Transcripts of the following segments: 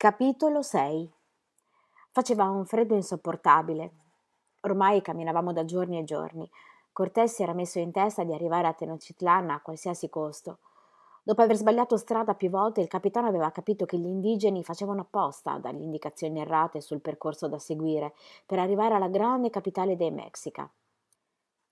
Capitolo 6 Faceva un freddo insopportabile. Ormai camminavamo da giorni e giorni. Cortés si era messo in testa di arrivare a Tenochtitlan a qualsiasi costo. Dopo aver sbagliato strada più volte, il capitano aveva capito che gli indigeni facevano apposta dalle indicazioni errate sul percorso da seguire per arrivare alla grande capitale dei Mexica.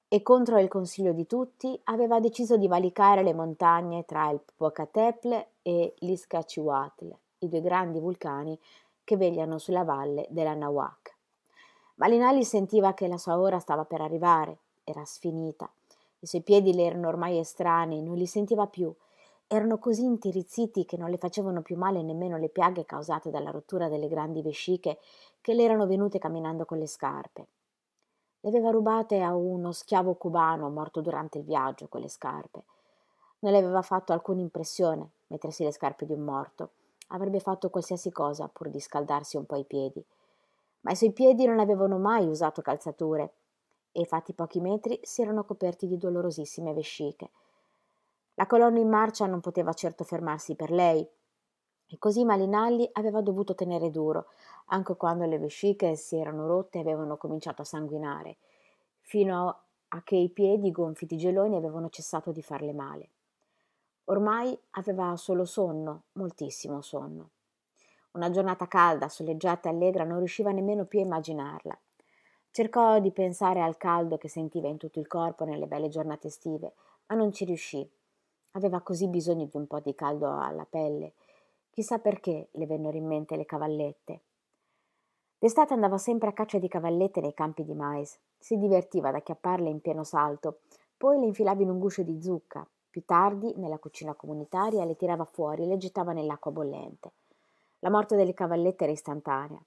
E contro il consiglio di tutti, aveva deciso di valicare le montagne tra il Pocateple e l'Iscaciuatle i due grandi vulcani che vegliano sulla valle della Nahuac. Malinali sentiva che la sua ora stava per arrivare, era sfinita. I suoi piedi le erano ormai estranei, non li sentiva più. Erano così intirizziti che non le facevano più male nemmeno le piaghe causate dalla rottura delle grandi vesciche che le erano venute camminando con le scarpe. Le aveva rubate a uno schiavo cubano morto durante il viaggio con le scarpe. Non le aveva fatto alcuna impressione mettersi le scarpe di un morto avrebbe fatto qualsiasi cosa pur di scaldarsi un po' i piedi. Ma i suoi piedi non avevano mai usato calzature e fatti pochi metri si erano coperti di dolorosissime vesciche. La colonna in marcia non poteva certo fermarsi per lei e così Malinalli aveva dovuto tenere duro, anche quando le vesciche si erano rotte e avevano cominciato a sanguinare, fino a che i piedi gonfi di geloni avevano cessato di farle male. Ormai aveva solo sonno, moltissimo sonno. Una giornata calda, soleggiata e allegra non riusciva nemmeno più a immaginarla. Cercò di pensare al caldo che sentiva in tutto il corpo nelle belle giornate estive, ma non ci riuscì. Aveva così bisogno di un po' di caldo alla pelle. Chissà perché le vennero in mente le cavallette. D'estate andava sempre a caccia di cavallette nei campi di mais. Si divertiva ad acchiapparle in pieno salto, poi le infilava in un guscio di zucca, più tardi, nella cucina comunitaria, le tirava fuori e le gettava nell'acqua bollente. La morte delle cavallette era istantanea.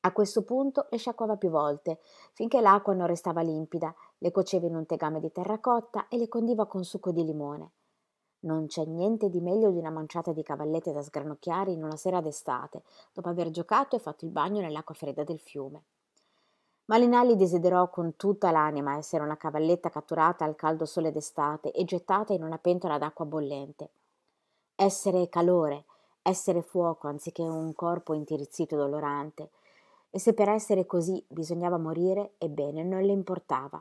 A questo punto le sciacquava più volte, finché l'acqua non restava limpida, le cuoceva in un tegame di terracotta e le condiva con succo di limone. Non c'è niente di meglio di una manciata di cavallette da sgranocchiare in una sera d'estate, dopo aver giocato e fatto il bagno nell'acqua fredda del fiume. Malinelli desiderò con tutta l'anima essere una cavalletta catturata al caldo sole d'estate e gettata in una pentola d'acqua bollente. Essere calore, essere fuoco anziché un corpo intirizzito e dolorante. E se per essere così bisognava morire, ebbene, non le importava.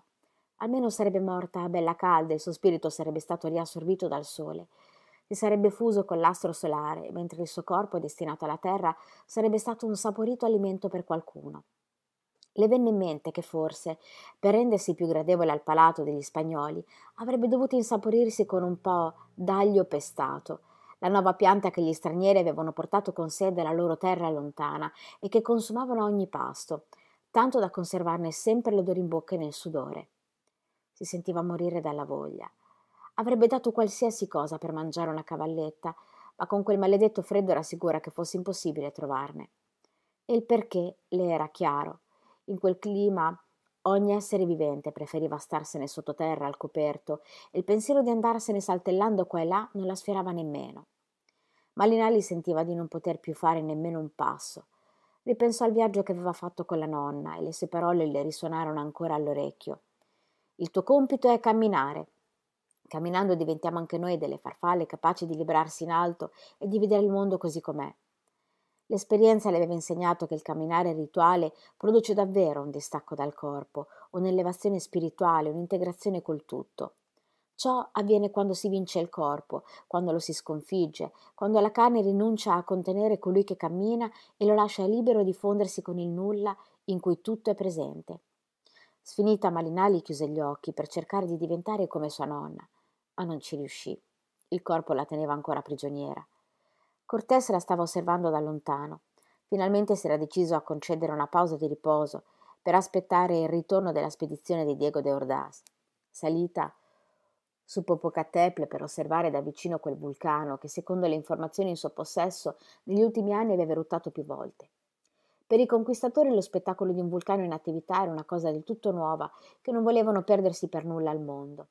Almeno sarebbe morta a bella calda e il suo spirito sarebbe stato riassorbito dal sole. Si sarebbe fuso con l'astro solare, mentre il suo corpo, destinato alla terra, sarebbe stato un saporito alimento per qualcuno. Le venne in mente che forse, per rendersi più gradevole al palato degli spagnoli, avrebbe dovuto insaporirsi con un po' d'aglio pestato, la nuova pianta che gli stranieri avevano portato con sé dalla loro terra lontana e che consumavano a ogni pasto, tanto da conservarne sempre l'odore in bocca e nel sudore. Si sentiva morire dalla voglia. Avrebbe dato qualsiasi cosa per mangiare una cavalletta, ma con quel maledetto freddo era sicura che fosse impossibile trovarne. E il perché le era chiaro. In quel clima ogni essere vivente preferiva starsene sottoterra al coperto e il pensiero di andarsene saltellando qua e là non la sfiorava nemmeno. Ma Linali sentiva di non poter più fare nemmeno un passo. Ripensò al viaggio che aveva fatto con la nonna e le sue parole le risuonarono ancora all'orecchio. Il tuo compito è camminare. Camminando diventiamo anche noi delle farfalle capaci di librarsi in alto e di vedere il mondo così com'è. L'esperienza le aveva insegnato che il camminare rituale produce davvero un distacco dal corpo, un'elevazione spirituale, un'integrazione col tutto. Ciò avviene quando si vince il corpo, quando lo si sconfigge, quando la carne rinuncia a contenere colui che cammina e lo lascia libero di fondersi con il nulla in cui tutto è presente. Sfinita Malinali chiuse gli occhi per cercare di diventare come sua nonna, ma non ci riuscì. Il corpo la teneva ancora prigioniera cortés la stava osservando da lontano finalmente s'era deciso a concedere una pausa di riposo per aspettare il ritorno della spedizione di diego de ordaz salita su Popocatépetl per osservare da vicino quel vulcano che secondo le informazioni in suo possesso negli ultimi anni aveva eruttato più volte. Per i conquistatori lo spettacolo di un vulcano in attività era una cosa del tutto nuova che non volevano perdersi per nulla al mondo.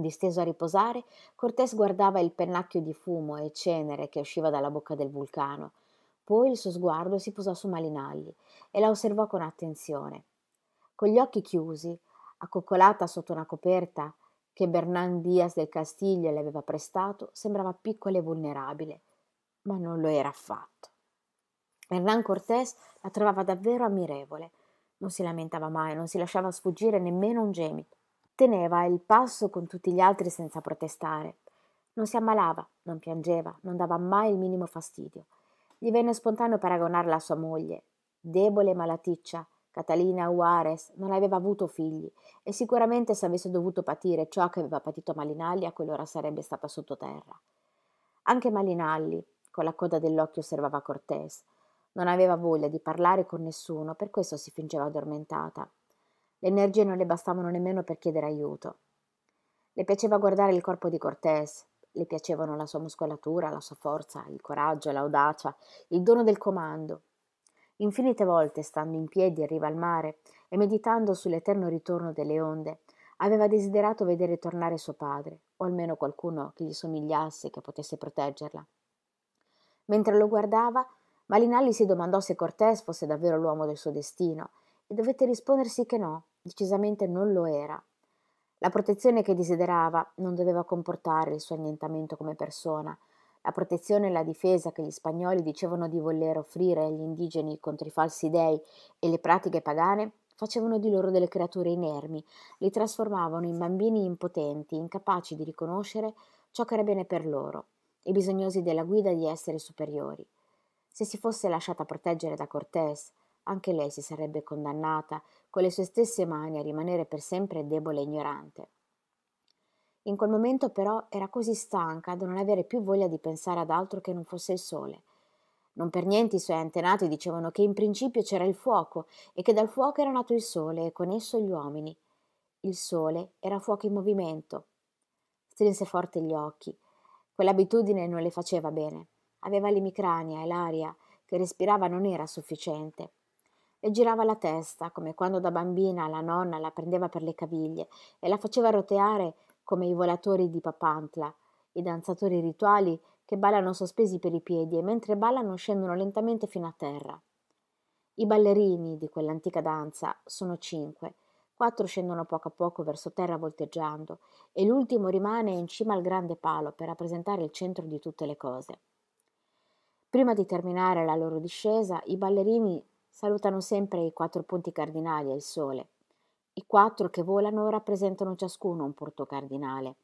Disteso a riposare, Cortés guardava il pennacchio di fumo e cenere che usciva dalla bocca del vulcano. Poi il suo sguardo si posò su Malinalli e la osservò con attenzione. Con gli occhi chiusi, accoccolata sotto una coperta che Bernan Diaz del Castiglio le aveva prestato, sembrava piccola e vulnerabile, ma non lo era affatto. Hernán Cortés la trovava davvero ammirevole. Non si lamentava mai, non si lasciava sfuggire nemmeno un gemito teneva il passo con tutti gli altri senza protestare. Non si ammalava, non piangeva, non dava mai il minimo fastidio. Gli venne spontaneo paragonarla a sua moglie, debole e malaticcia. Catalina Juarez non aveva avuto figli e sicuramente se avesse dovuto patire ciò che aveva patito Malinalli a quell'ora sarebbe stata sottoterra. Anche Malinalli, con la coda dell'occhio, osservava Cortés. Non aveva voglia di parlare con nessuno, per questo si fingeva addormentata le energie non le bastavano nemmeno per chiedere aiuto. Le piaceva guardare il corpo di Cortés, le piacevano la sua muscolatura, la sua forza, il coraggio, l'audacia, il dono del comando. Infinite volte, stando in piedi in riva al mare e meditando sull'eterno ritorno delle onde, aveva desiderato vedere tornare suo padre, o almeno qualcuno che gli somigliasse, che potesse proteggerla. Mentre lo guardava, Malinalli si domandò se Cortés fosse davvero l'uomo del suo destino e dovette rispondersi che no, decisamente non lo era. La protezione che desiderava non doveva comportare il suo annientamento come persona, la protezione e la difesa che gli spagnoli dicevano di voler offrire agli indigeni contro i falsi dei e le pratiche pagane facevano di loro delle creature inermi, li trasformavano in bambini impotenti, incapaci di riconoscere ciò che era bene per loro e bisognosi della guida di essere superiori. Se si fosse lasciata proteggere da Cortés anche lei si sarebbe condannata con le sue stesse mani a rimanere per sempre debole e ignorante. In quel momento però era così stanca da non avere più voglia di pensare ad altro che non fosse il sole. Non per niente i suoi antenati dicevano che in principio c'era il fuoco e che dal fuoco era nato il sole e con esso gli uomini. Il sole era fuoco in movimento. Strinse forte gli occhi. Quell'abitudine non le faceva bene. Aveva l'emicrania e l'aria che respirava non era sufficiente e girava la testa come quando da bambina la nonna la prendeva per le caviglie e la faceva roteare come i volatori di Papantla, i danzatori rituali che ballano sospesi per i piedi e mentre ballano scendono lentamente fino a terra. I ballerini di quell'antica danza sono cinque, quattro scendono poco a poco verso terra volteggiando e l'ultimo rimane in cima al grande palo per rappresentare il centro di tutte le cose. Prima di terminare la loro discesa, i ballerini salutano sempre i quattro punti cardinali e il sole. I quattro che volano rappresentano ciascuno un punto cardinale.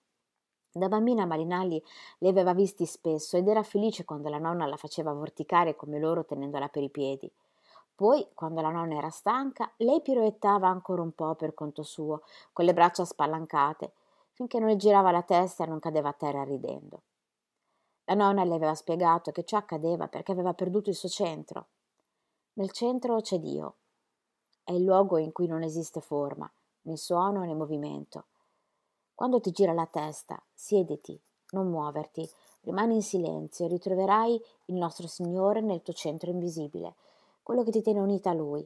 Da bambina Marinalli li aveva visti spesso ed era felice quando la nonna la faceva vorticare come loro tenendola per i piedi. Poi, quando la nonna era stanca, lei piroettava ancora un po' per conto suo, con le braccia spalancate, finché non le girava la testa e non cadeva a terra ridendo. La nonna le aveva spiegato che ciò accadeva perché aveva perduto il suo centro. Nel centro c'è Dio. È il luogo in cui non esiste forma, né suono né movimento. Quando ti gira la testa, siediti, non muoverti, rimani in silenzio e ritroverai il nostro Signore nel tuo centro invisibile, quello che ti tiene unita a Lui.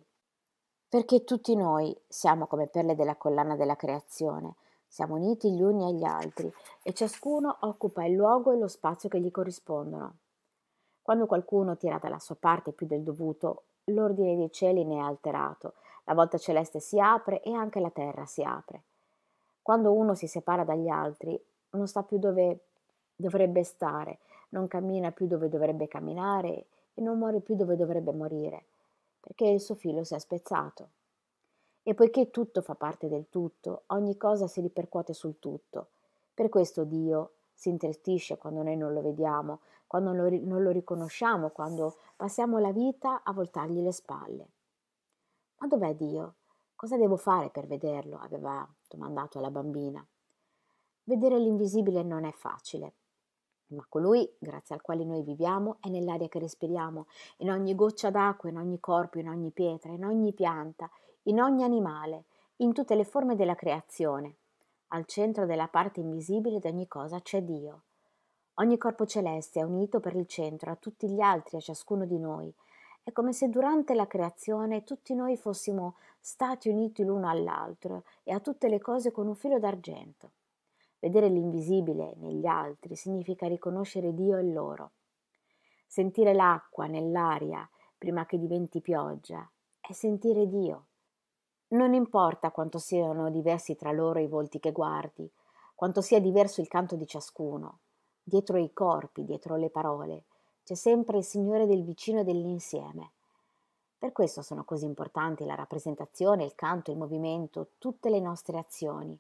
Perché tutti noi siamo come perle della collana della creazione, siamo uniti gli uni agli altri e ciascuno occupa il luogo e lo spazio che gli corrispondono. Quando qualcuno tira dalla sua parte più del dovuto l'ordine dei cieli ne è alterato, la volta celeste si apre e anche la terra si apre. Quando uno si separa dagli altri, non sta più dove dovrebbe stare, non cammina più dove dovrebbe camminare e non muore più dove dovrebbe morire, perché il suo filo si è spezzato. E poiché tutto fa parte del tutto, ogni cosa si ripercuote sul tutto. Per questo Dio si intristisce quando noi non lo vediamo, quando non lo, non lo riconosciamo, quando passiamo la vita a voltargli le spalle. Ma dov'è Dio? Cosa devo fare per vederlo? aveva domandato alla bambina. Vedere l'invisibile non è facile, ma colui grazie al quale noi viviamo è nell'aria che respiriamo, in ogni goccia d'acqua, in ogni corpo, in ogni pietra, in ogni pianta, in ogni animale, in tutte le forme della creazione. Al centro della parte invisibile di ogni cosa c'è Dio. Ogni corpo celeste è unito per il centro a tutti gli altri, a ciascuno di noi. È come se durante la creazione tutti noi fossimo stati uniti l'uno all'altro e a tutte le cose con un filo d'argento. Vedere l'invisibile negli altri significa riconoscere Dio e loro. Sentire l'acqua nell'aria prima che diventi pioggia è sentire Dio. Non importa quanto siano diversi tra loro i volti che guardi, quanto sia diverso il canto di ciascuno. Dietro i corpi, dietro le parole, c'è sempre il Signore del vicino e dell'insieme. Per questo sono così importanti la rappresentazione, il canto, il movimento, tutte le nostre azioni.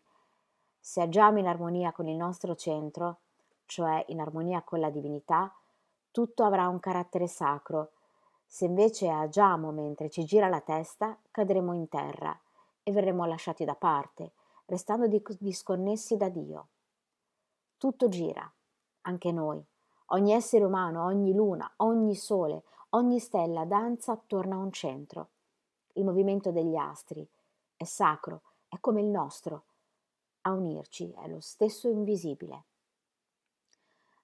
Se agiamo in armonia con il nostro centro, cioè in armonia con la divinità, tutto avrà un carattere sacro se invece agiamo mentre ci gira la testa, cadremo in terra e verremo lasciati da parte, restando disconnessi da Dio. Tutto gira, anche noi. Ogni essere umano, ogni luna, ogni sole, ogni stella danza attorno a un centro. Il movimento degli astri è sacro, è come il nostro. A unirci è lo stesso invisibile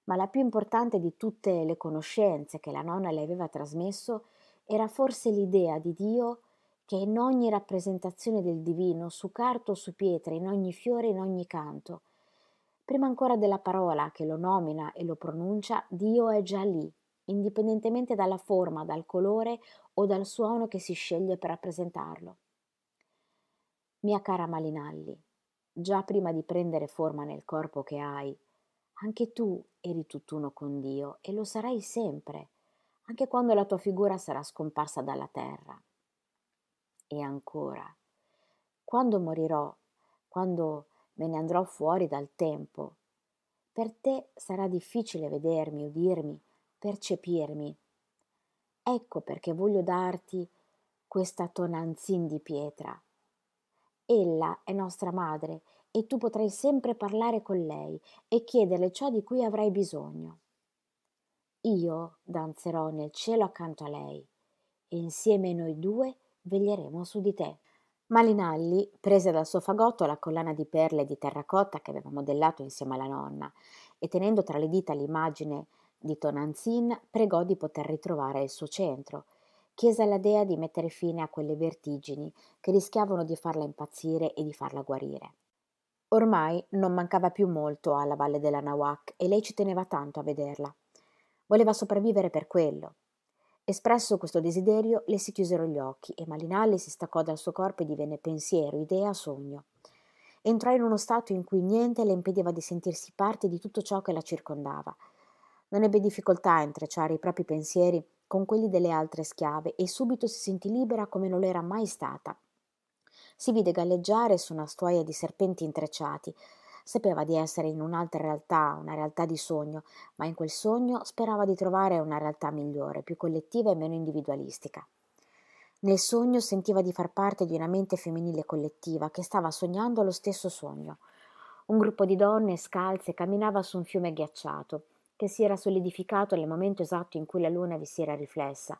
ma la più importante di tutte le conoscenze che la nonna le aveva trasmesso era forse l'idea di Dio che in ogni rappresentazione del divino, su carta o su pietra, in ogni fiore, in ogni canto, prima ancora della parola che lo nomina e lo pronuncia, Dio è già lì, indipendentemente dalla forma, dal colore o dal suono che si sceglie per rappresentarlo. Mia cara Malinalli, già prima di prendere forma nel corpo che hai, anche tu eri tutt'uno con Dio e lo sarai sempre, anche quando la tua figura sarà scomparsa dalla terra. E ancora, quando morirò, quando me ne andrò fuori dal tempo, per te sarà difficile vedermi, udirmi, percepirmi. Ecco perché voglio darti questa tonanzin di pietra, Ella è nostra madre e tu potrai sempre parlare con lei e chiederle ciò di cui avrai bisogno. Io danzerò nel cielo accanto a lei e insieme noi due veglieremo su di te. Malinalli prese dal suo fagotto la collana di perle di terracotta che aveva modellato insieme alla nonna e tenendo tra le dita l'immagine di Tonanzin pregò di poter ritrovare il suo centro chiese alla dea di mettere fine a quelle vertigini che rischiavano di farla impazzire e di farla guarire. Ormai non mancava più molto alla valle della Nawak e lei ci teneva tanto a vederla. Voleva sopravvivere per quello. Espresso questo desiderio, le si chiusero gli occhi e Malinalli si staccò dal suo corpo e divenne pensiero, idea, sogno. Entrò in uno stato in cui niente le impediva di sentirsi parte di tutto ciò che la circondava. Non ebbe difficoltà a intrecciare i propri pensieri con quelli delle altre schiave e subito si sentì libera come non lo era mai stata. Si vide galleggiare su una stuoia di serpenti intrecciati. Sapeva di essere in un'altra realtà, una realtà di sogno, ma in quel sogno sperava di trovare una realtà migliore, più collettiva e meno individualistica. Nel sogno sentiva di far parte di una mente femminile collettiva che stava sognando lo stesso sogno. Un gruppo di donne scalze camminava su un fiume ghiacciato che si era solidificato nel momento esatto in cui la luna vi si era riflessa.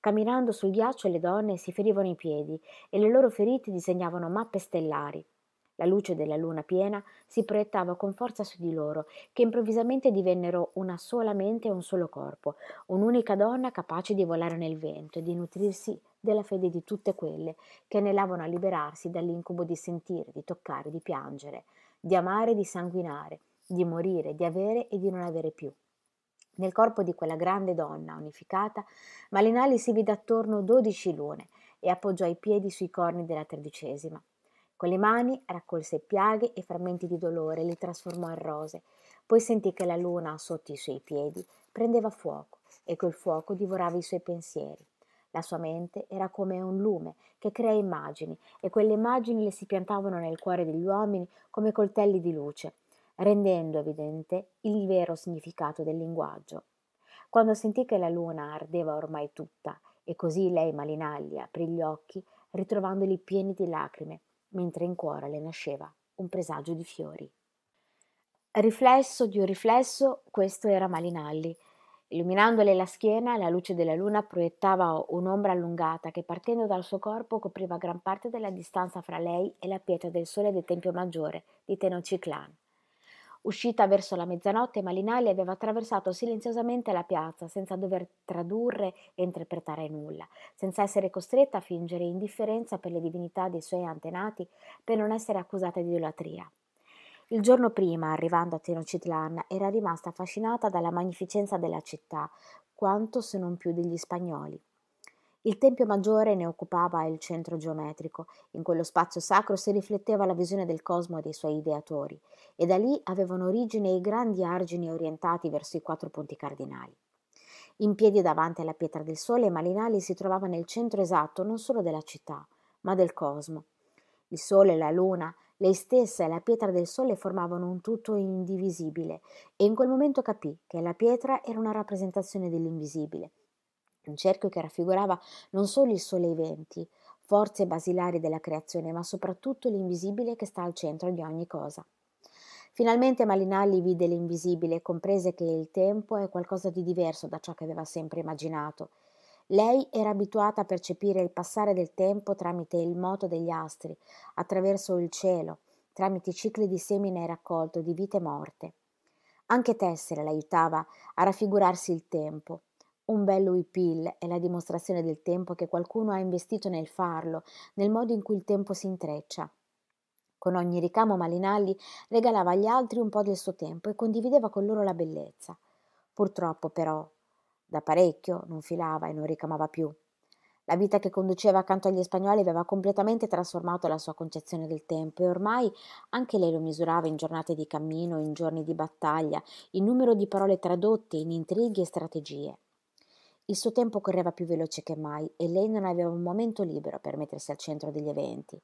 Camminando sul ghiaccio le donne si ferivano i piedi e le loro ferite disegnavano mappe stellari. La luce della luna piena si proiettava con forza su di loro, che improvvisamente divennero una sola mente e un solo corpo, un'unica donna capace di volare nel vento e di nutrirsi della fede di tutte quelle che anelavano a liberarsi dall'incubo di sentire, di toccare, di piangere, di amare e di sanguinare, di morire, di avere e di non avere più. Nel corpo di quella grande donna unificata, Malinali si vide attorno dodici lune e appoggiò i piedi sui corni della tredicesima. Con le mani raccolse piaghe e frammenti di dolore, e li trasformò in rose. Poi sentì che la luna sotto i suoi piedi prendeva fuoco e quel fuoco divorava i suoi pensieri. La sua mente era come un lume che crea immagini e quelle immagini le si piantavano nel cuore degli uomini come coltelli di luce rendendo evidente il vero significato del linguaggio. Quando sentì che la luna ardeva ormai tutta, e così lei Malinalli aprì gli occhi, ritrovandoli pieni di lacrime, mentre in cuore le nasceva un presagio di fiori. Riflesso di un riflesso, questo era Malinalli. Illuminandole la schiena, la luce della luna proiettava un'ombra allungata che partendo dal suo corpo copriva gran parte della distanza fra lei e la pietra del sole del Tempio Maggiore di Tenochtitlan. Uscita verso la mezzanotte, Malinali aveva attraversato silenziosamente la piazza, senza dover tradurre e interpretare nulla, senza essere costretta a fingere indifferenza per le divinità dei suoi antenati, per non essere accusata di idolatria. Il giorno prima, arrivando a Tenochtitlan, era rimasta affascinata dalla magnificenza della città, quanto se non più degli spagnoli. Il Tempio Maggiore ne occupava il centro geometrico, in quello spazio sacro si rifletteva la visione del cosmo e dei suoi ideatori, e da lì avevano origine i grandi argini orientati verso i quattro punti cardinali. In piedi davanti alla pietra del sole, Malinali si trovava nel centro esatto non solo della città, ma del cosmo. Il sole, la luna, lei stessa e la pietra del sole formavano un tutto indivisibile e in quel momento capì che la pietra era una rappresentazione dell'invisibile un cerchio che raffigurava non solo i sole e venti, forze basilari della creazione, ma soprattutto l'invisibile che sta al centro di ogni cosa. Finalmente Malinalli vide l'invisibile e comprese che il tempo è qualcosa di diverso da ciò che aveva sempre immaginato. Lei era abituata a percepire il passare del tempo tramite il moto degli astri, attraverso il cielo, tramite i cicli di semine e raccolto, di vita e morte. Anche Tessera l'aiutava a raffigurarsi il tempo, un bello Louis è la dimostrazione del tempo che qualcuno ha investito nel farlo, nel modo in cui il tempo si intreccia. Con ogni ricamo Malinalli regalava agli altri un po' del suo tempo e condivideva con loro la bellezza. Purtroppo però, da parecchio, non filava e non ricamava più. La vita che conduceva accanto agli spagnoli aveva completamente trasformato la sua concezione del tempo e ormai anche lei lo misurava in giornate di cammino, in giorni di battaglia, in numero di parole tradotte, in intrighi e strategie. Il suo tempo correva più veloce che mai e lei non aveva un momento libero per mettersi al centro degli eventi.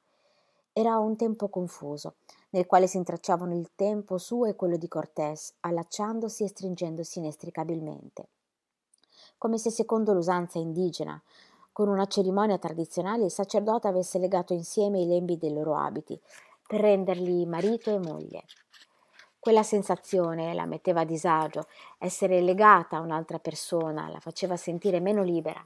Era un tempo confuso, nel quale si intracciavano il tempo suo e quello di Cortés, allacciandosi e stringendosi inestricabilmente. Come se secondo l'usanza indigena, con una cerimonia tradizionale, il sacerdote avesse legato insieme i lembi dei loro abiti, per renderli marito e moglie. Quella sensazione la metteva a disagio, essere legata a un'altra persona la faceva sentire meno libera.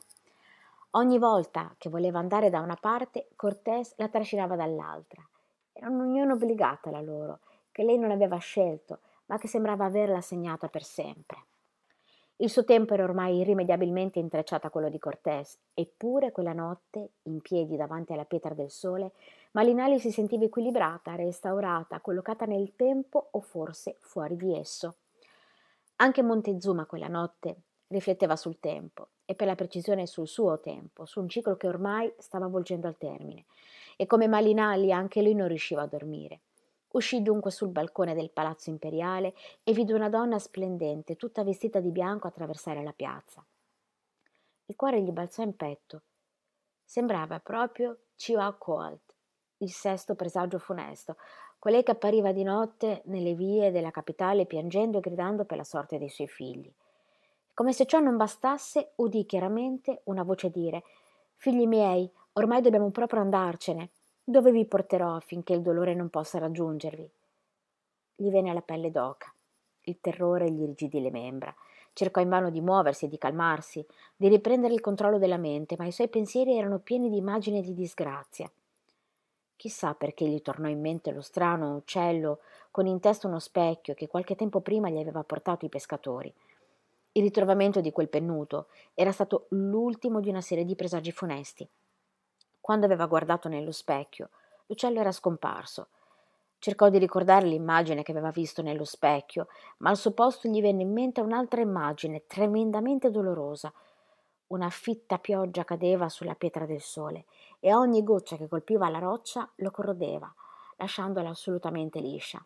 Ogni volta che voleva andare da una parte, Cortés la trascinava dall'altra. Era un'unione obbligata la loro, che lei non aveva scelto, ma che sembrava averla segnata per sempre. Il suo tempo era ormai irrimediabilmente intrecciato a quello di Cortés, eppure quella notte, in piedi davanti alla pietra del sole, Malinali si sentiva equilibrata, restaurata, collocata nel tempo o forse fuori di esso. Anche Montezuma quella notte rifletteva sul tempo e per la precisione sul suo tempo, su un ciclo che ormai stava volgendo al termine e come Malinali anche lui non riusciva a dormire. Uscì dunque sul balcone del palazzo imperiale e vide una donna splendente, tutta vestita di bianco, attraversare la piazza. Il cuore gli balzò in petto. Sembrava proprio Chiwa Coalt, il sesto presagio funesto, colei che appariva di notte nelle vie della capitale piangendo e gridando per la sorte dei suoi figli. Come se ciò non bastasse, udì chiaramente una voce dire Figli miei, ormai dobbiamo proprio andarcene dove vi porterò finché il dolore non possa raggiungervi. Gli venne la pelle d'oca. Il terrore gli rigidì le membra. Cercò invano di muoversi e di calmarsi, di riprendere il controllo della mente, ma i suoi pensieri erano pieni di immagini e di disgrazia. Chissà perché gli tornò in mente lo strano uccello con in testa uno specchio che qualche tempo prima gli aveva portato i pescatori. Il ritrovamento di quel pennuto era stato l'ultimo di una serie di presagi funesti. Quando aveva guardato nello specchio, l'uccello era scomparso. Cercò di ricordare l'immagine che aveva visto nello specchio, ma al suo posto gli venne in mente un'altra immagine tremendamente dolorosa. Una fitta pioggia cadeva sulla pietra del sole e ogni goccia che colpiva la roccia lo corrodeva, lasciandola assolutamente liscia.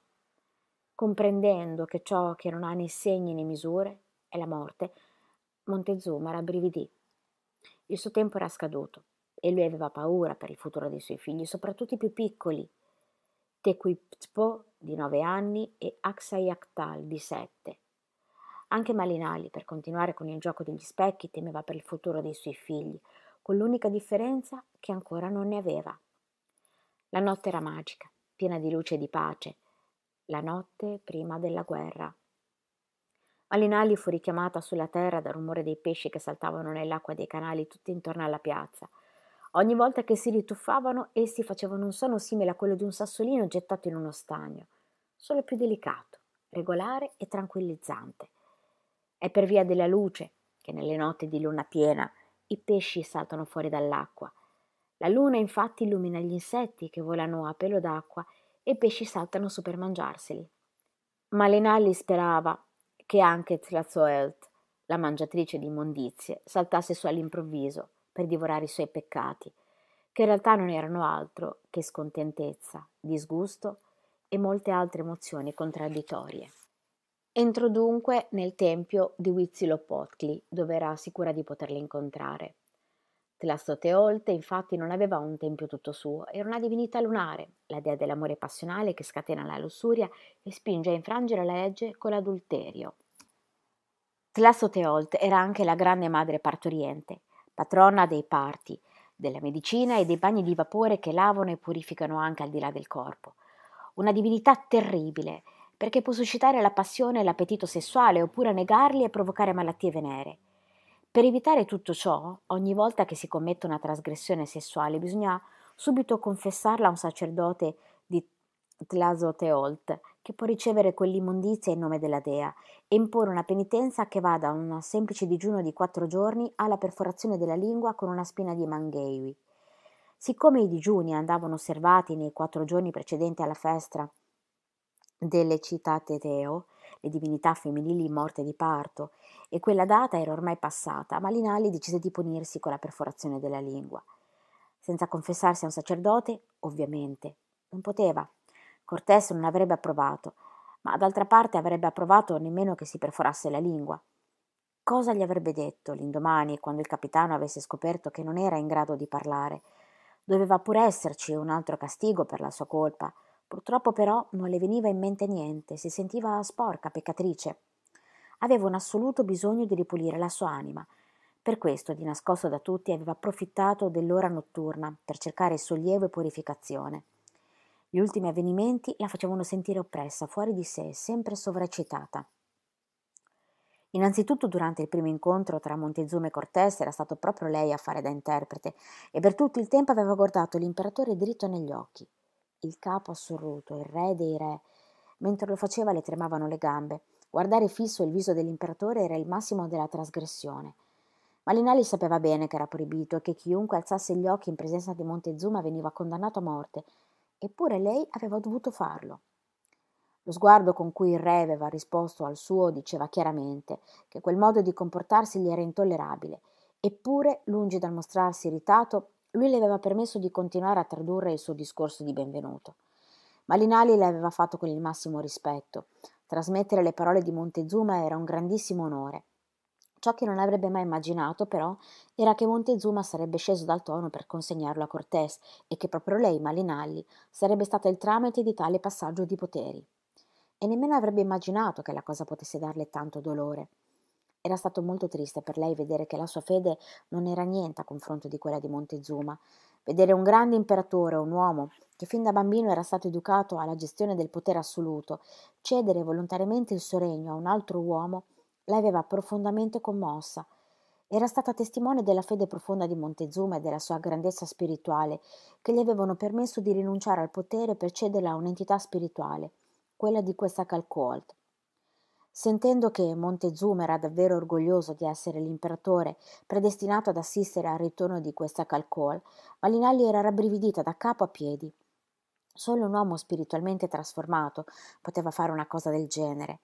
Comprendendo che ciò che non ha né segni né misure è la morte, Montezuma rabbrividì. Il suo tempo era scaduto e lui aveva paura per il futuro dei suoi figli, soprattutto i più piccoli. Tequiptpo di 9 anni e Aksayaktal di 7. Anche Malinali, per continuare con il gioco degli specchi, temeva per il futuro dei suoi figli, con l'unica differenza che ancora non ne aveva. La notte era magica, piena di luce e di pace, la notte prima della guerra. Malinali fu richiamata sulla terra dal rumore dei pesci che saltavano nell'acqua dei canali tutti intorno alla piazza. Ogni volta che si rituffavano, essi facevano un suono simile a quello di un sassolino gettato in uno stagno, solo più delicato, regolare e tranquillizzante. È per via della luce che nelle notti di luna piena i pesci saltano fuori dall'acqua. La luna infatti illumina gli insetti che volano a pelo d'acqua e i pesci saltano su per mangiarseli. Ma Lenali sperava che anche Tlazoelt, la mangiatrice di immondizie, saltasse su all'improvviso per divorare i suoi peccati, che in realtà non erano altro che scontentezza, disgusto e molte altre emozioni contraddittorie. Entrò dunque nel tempio di Huitzilopochtli, dove era sicura di poterla incontrare. Tlastoteolte infatti non aveva un tempio tutto suo, era una divinità lunare, la dea dell'amore passionale che scatena la lussuria e spinge a infrangere la legge con l'adulterio. Tlastoteolte era anche la grande madre partoriente, patrona dei parti, della medicina e dei bagni di vapore che lavano e purificano anche al di là del corpo. Una divinità terribile, perché può suscitare la passione e l'appetito sessuale oppure negarli e provocare malattie venere. Per evitare tutto ciò, ogni volta che si commette una trasgressione sessuale bisogna subito confessarla a un sacerdote di Tlazoteolt, che può ricevere quell'immondizia in nome della dea e imporre una penitenza che va da un semplice digiuno di quattro giorni alla perforazione della lingua con una spina di mangheiwi. Siccome i digiuni andavano osservati nei quattro giorni precedenti alla festa delle città Teo, le divinità femminili morte di parto, e quella data era ormai passata, Malinalli decise di punirsi con la perforazione della lingua. Senza confessarsi a un sacerdote, ovviamente, non poteva. Cortés non avrebbe approvato, ma d'altra parte avrebbe approvato nemmeno che si perforasse la lingua. Cosa gli avrebbe detto l'indomani quando il capitano avesse scoperto che non era in grado di parlare? Doveva pure esserci un altro castigo per la sua colpa. Purtroppo però non le veniva in mente niente, si sentiva sporca, peccatrice. Aveva un assoluto bisogno di ripulire la sua anima. Per questo, di nascosto da tutti, aveva approfittato dell'ora notturna per cercare sollievo e purificazione. Gli ultimi avvenimenti la facevano sentire oppressa, fuori di sé, sempre sovraccitata. Innanzitutto durante il primo incontro tra Montezuma e Cortés era stato proprio lei a fare da interprete e per tutto il tempo aveva guardato l'imperatore dritto negli occhi, il capo assoluto, il re dei re. Mentre lo faceva le tremavano le gambe. Guardare fisso il viso dell'imperatore era il massimo della trasgressione. Ma Linali sapeva bene che era proibito e che chiunque alzasse gli occhi in presenza di Montezuma veniva condannato a morte, eppure lei aveva dovuto farlo. Lo sguardo con cui il re aveva risposto al suo diceva chiaramente che quel modo di comportarsi gli era intollerabile, eppure, lungi dal mostrarsi irritato, lui le aveva permesso di continuare a tradurre il suo discorso di benvenuto. Malinali le aveva fatto con il massimo rispetto. Trasmettere le parole di Montezuma era un grandissimo onore. Ciò che non avrebbe mai immaginato, però, era che Montezuma sarebbe sceso dal tono per consegnarlo a Cortés e che proprio lei, Malinalli, sarebbe stata il tramite di tale passaggio di poteri. E nemmeno avrebbe immaginato che la cosa potesse darle tanto dolore. Era stato molto triste per lei vedere che la sua fede non era niente a confronto di quella di Montezuma, vedere un grande imperatore, un uomo che fin da bambino era stato educato alla gestione del potere assoluto, cedere volontariamente il suo regno a un altro uomo l'aveva profondamente commossa. Era stata testimone della fede profonda di Montezuma e della sua grandezza spirituale, che gli avevano permesso di rinunciare al potere per cederla a un'entità spirituale, quella di questa Calcolt. Sentendo che Montezuma era davvero orgoglioso di essere l'imperatore predestinato ad assistere al ritorno di questa Calcol, Malinalli era rabbrividita da capo a piedi. Solo un uomo spiritualmente trasformato poteva fare una cosa del genere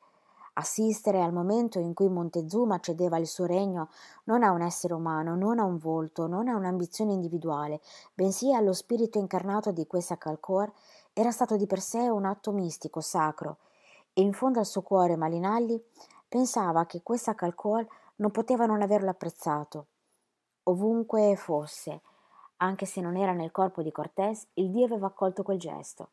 assistere al momento in cui Montezuma cedeva il suo regno non a un essere umano, non a un volto, non a un'ambizione individuale, bensì allo spirito incarnato di questa Calcor, era stato di per sé un atto mistico, sacro, e in fondo al suo cuore Malinalli pensava che questa Calcor non poteva non averlo apprezzato. Ovunque fosse, anche se non era nel corpo di Cortés, il Dio aveva accolto quel gesto.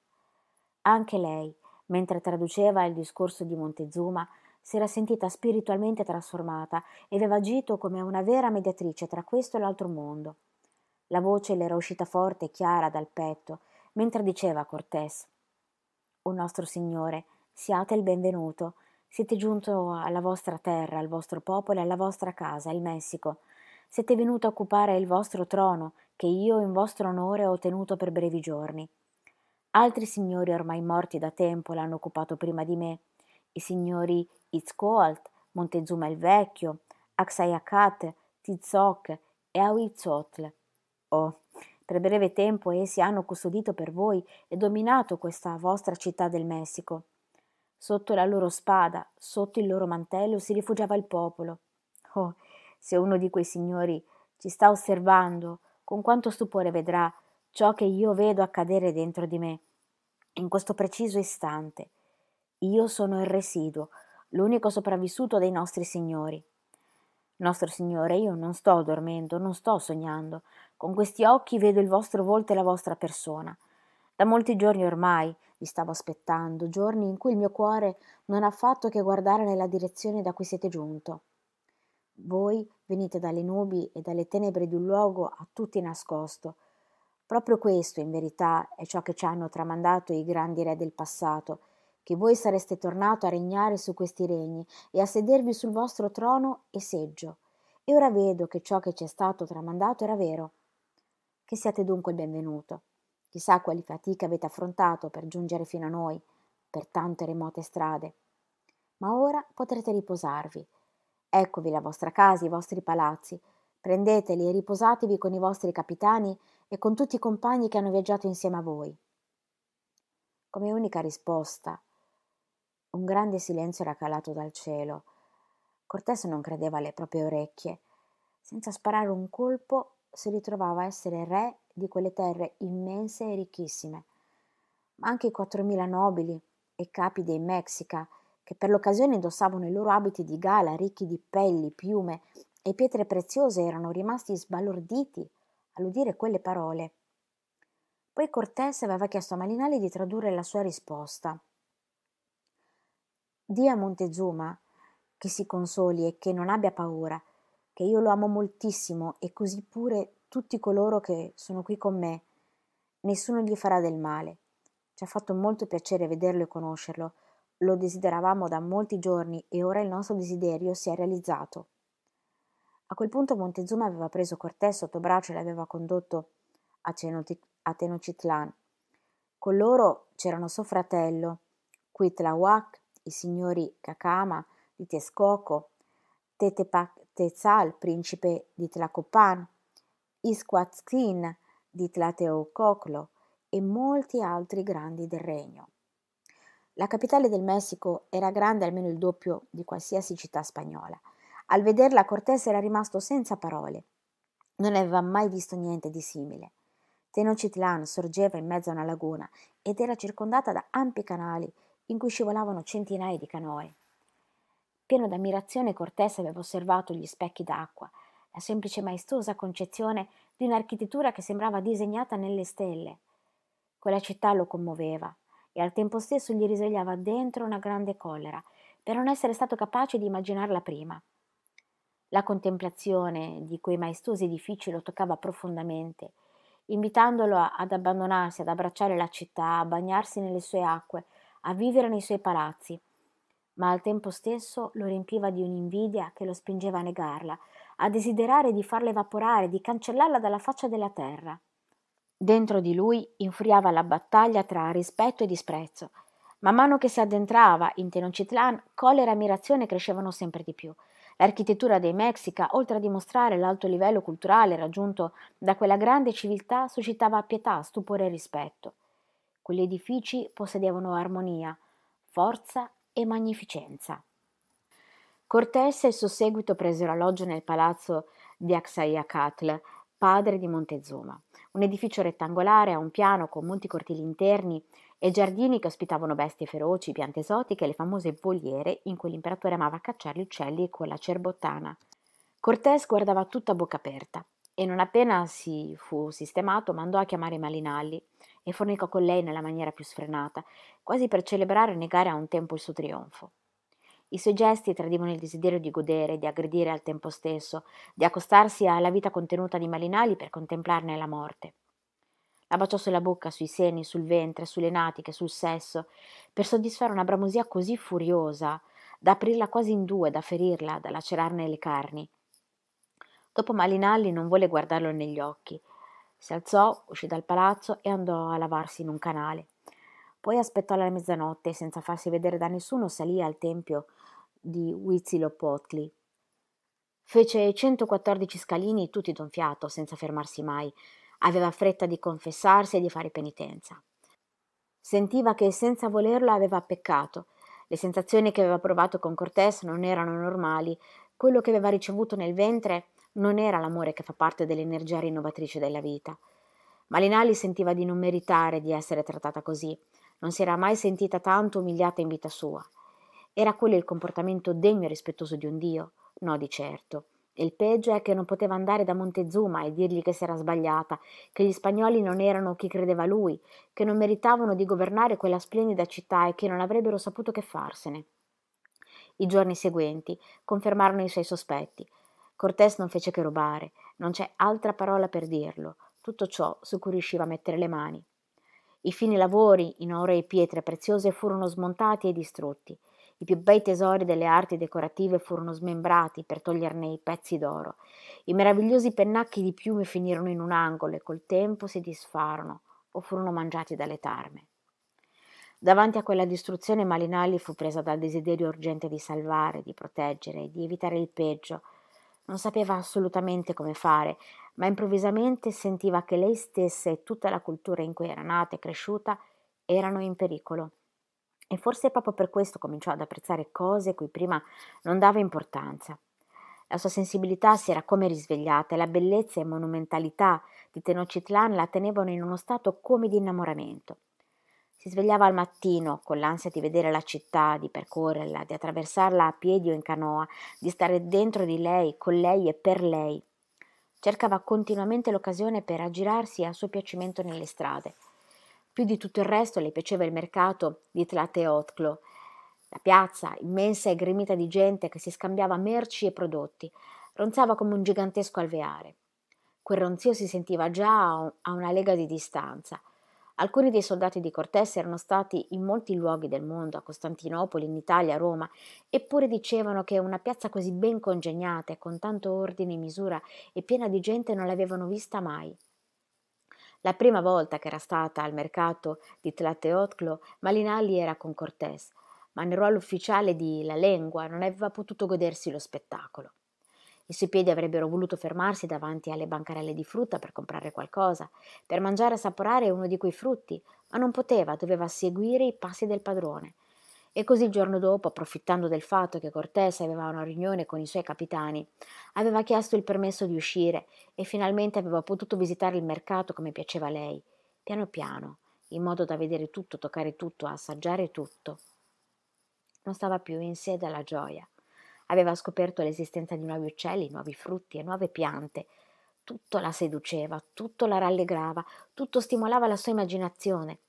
Anche lei, mentre traduceva il discorso di Montezuma, si era sentita spiritualmente trasformata e aveva agito come una vera mediatrice tra questo e l'altro mondo. La voce le era uscita forte e chiara dal petto, mentre diceva a Cortés O nostro Signore, siate il benvenuto. Siete giunto alla vostra terra, al vostro popolo e alla vostra casa, il Messico. Siete venuto a occupare il vostro trono, che io in vostro onore ho tenuto per brevi giorni altri signori ormai morti da tempo l'hanno occupato prima di me i signori Itzcoalt, Montezuma il Vecchio, Axayacate, Tizoc e Awitzotl. Oh, per breve tempo essi hanno custodito per voi e dominato questa vostra città del Messico. Sotto la loro spada, sotto il loro mantello si rifugiava il popolo. Oh, se uno di quei signori ci sta osservando, con quanto stupore vedrà ciò che io vedo accadere dentro di me. In questo preciso istante. Io sono il residuo, l'unico sopravvissuto dei nostri signori. Nostro Signore, io non sto dormendo, non sto sognando. Con questi occhi vedo il vostro volto e la vostra persona. Da molti giorni ormai vi stavo aspettando, giorni in cui il mio cuore non ha fatto che guardare nella direzione da cui siete giunto. Voi venite dalle nubi e dalle tenebre di un luogo a tutti nascosto, Proprio questo, in verità, è ciò che ci hanno tramandato i grandi re del passato, che voi sareste tornato a regnare su questi regni e a sedervi sul vostro trono e seggio. E ora vedo che ciò che ci è stato tramandato era vero. Che siate dunque il benvenuto. Chissà quali fatiche avete affrontato per giungere fino a noi, per tante remote strade. Ma ora potrete riposarvi. Eccovi la vostra casa, i vostri palazzi. Prendeteli e riposatevi con i vostri capitani e con tutti i compagni che hanno viaggiato insieme a voi. Come unica risposta, un grande silenzio era calato dal cielo. Cortés non credeva alle proprie orecchie. Senza sparare un colpo, si ritrovava a essere re di quelle terre immense e ricchissime, ma anche i 4.000 nobili e capi dei Mexica, che per l'occasione indossavano i loro abiti di gala ricchi di pelli, piume e pietre preziose, erano rimasti sbalorditi all'udire quelle parole. Poi Cortés aveva chiesto a Malinali di tradurre la sua risposta. Dì a Montezuma che si consoli e che non abbia paura, che io lo amo moltissimo e così pure tutti coloro che sono qui con me. Nessuno gli farà del male. Ci ha fatto molto piacere vederlo e conoscerlo. Lo desideravamo da molti giorni e ora il nostro desiderio si è realizzato. A quel punto Montezuma aveva preso Cortés sotto braccio e l'aveva condotto a, a Tenochtitlan. Con loro c'erano suo fratello, Quitlahuac, i signori Cacama di Texcoco, Tetepac Tezal, principe di Tlacopan, Isquatzin di Tlateococlo e molti altri grandi del regno. La capitale del Messico era grande almeno il doppio di qualsiasi città spagnola al vederla Cortés era rimasto senza parole. Non aveva mai visto niente di simile. Tenochtitlan sorgeva in mezzo a una laguna ed era circondata da ampi canali in cui scivolavano centinaia di canoe. Pieno d'ammirazione Cortés aveva osservato gli specchi d'acqua, la semplice maestosa concezione di un'architettura che sembrava disegnata nelle stelle. Quella città lo commuoveva e al tempo stesso gli risvegliava dentro una grande collera per non essere stato capace di immaginarla prima. La contemplazione di quei maestosi edifici lo toccava profondamente, invitandolo ad abbandonarsi, ad abbracciare la città, a bagnarsi nelle sue acque, a vivere nei suoi palazzi. Ma al tempo stesso lo riempiva di un'invidia che lo spingeva a negarla, a desiderare di farla evaporare, di cancellarla dalla faccia della terra. Dentro di lui infuriava la battaglia tra rispetto e disprezzo. Man mano che si addentrava in Tenochtitlan, collera e ammirazione crescevano sempre di più. L'architettura dei Mexica, oltre a dimostrare l'alto livello culturale raggiunto da quella grande civiltà, suscitava pietà, stupore e rispetto. Quegli edifici possedevano armonia, forza e magnificenza. Cortés e il suo seguito presero alloggio nel palazzo di Axayacatl, padre di Montezuma, un edificio rettangolare a un piano con molti cortili interni e giardini che ospitavano bestie feroci, piante esotiche e le famose voliere in cui l'imperatore amava cacciare gli uccelli con la cerbottana. Cortés guardava tutta a bocca aperta e non appena si fu sistemato mandò a chiamare i Malinalli e fornicò con lei nella maniera più sfrenata, quasi per celebrare e negare a un tempo il suo trionfo. I suoi gesti tradivano il desiderio di godere, di aggredire al tempo stesso, di accostarsi alla vita contenuta di Malinalli per contemplarne la morte. La baciò sulla bocca, sui seni, sul ventre, sulle natiche, sul sesso, per soddisfare una bramosia così furiosa da aprirla quasi in due, da ferirla, da lacerarne le carni. Dopo Malinalli non volle guardarlo negli occhi. Si alzò, uscì dal palazzo e andò a lavarsi in un canale. Poi aspettò la mezzanotte e senza farsi vedere da nessuno salì al tempio di Huitzilopochtli. Fece 114 scalini tutti d'un fiato, senza fermarsi mai Aveva fretta di confessarsi e di fare penitenza. Sentiva che senza volerlo aveva peccato. Le sensazioni che aveva provato con Cortés non erano normali. Quello che aveva ricevuto nel ventre non era l'amore che fa parte dell'energia rinnovatrice della vita. Malinali sentiva di non meritare di essere trattata così. Non si era mai sentita tanto umiliata in vita sua. Era quello il comportamento degno e rispettoso di un Dio? No, di certo. Il peggio è che non poteva andare da Montezuma e dirgli che si era sbagliata, che gli spagnoli non erano chi credeva lui, che non meritavano di governare quella splendida città e che non avrebbero saputo che farsene. I giorni seguenti confermarono i suoi sospetti. Cortés non fece che rubare, non c'è altra parola per dirlo, tutto ciò su cui riusciva a mettere le mani. I fini lavori in oro e pietre preziose furono smontati e distrutti. I più bei tesori delle arti decorative furono smembrati per toglierne i pezzi d'oro. I meravigliosi pennacchi di piume finirono in un angolo e col tempo si disfarono o furono mangiati dalle tarme. Davanti a quella distruzione Malinalli fu presa dal desiderio urgente di salvare, di proteggere, di evitare il peggio. Non sapeva assolutamente come fare, ma improvvisamente sentiva che lei stessa e tutta la cultura in cui era nata e cresciuta erano in pericolo. E forse proprio per questo cominciò ad apprezzare cose cui prima non dava importanza. La sua sensibilità si era come risvegliata e la bellezza e monumentalità di Tenochtitlan la tenevano in uno stato come di innamoramento. Si svegliava al mattino con l'ansia di vedere la città, di percorrerla, di attraversarla a piedi o in canoa, di stare dentro di lei, con lei e per lei. Cercava continuamente l'occasione per aggirarsi a suo piacimento nelle strade. Più di tutto il resto le piaceva il mercato di Tlateotclo, la piazza, immensa e gremita di gente che si scambiava merci e prodotti, ronzava come un gigantesco alveare. Quel ronzio si sentiva già a una lega di distanza. Alcuni dei soldati di Cortés erano stati in molti luoghi del mondo, a Costantinopoli, in Italia, a Roma, eppure dicevano che una piazza così ben congegnata e con tanto ordine e misura e piena di gente non l'avevano vista mai. La prima volta che era stata al mercato di Tlateotclo, Malinalli era con Cortés, ma nel ruolo ufficiale di La Lengua non aveva potuto godersi lo spettacolo. I suoi piedi avrebbero voluto fermarsi davanti alle bancarelle di frutta per comprare qualcosa, per mangiare e assaporare uno di quei frutti, ma non poteva, doveva seguire i passi del padrone – e così il giorno dopo, approfittando del fatto che Cortés aveva una riunione con i suoi capitani, aveva chiesto il permesso di uscire e finalmente aveva potuto visitare il mercato come piaceva a lei, piano piano, in modo da vedere tutto, toccare tutto, assaggiare tutto. Non stava più in sé dalla gioia. Aveva scoperto l'esistenza di nuovi uccelli, nuovi frutti e nuove piante, tutto la seduceva, tutto la rallegrava, tutto stimolava la sua immaginazione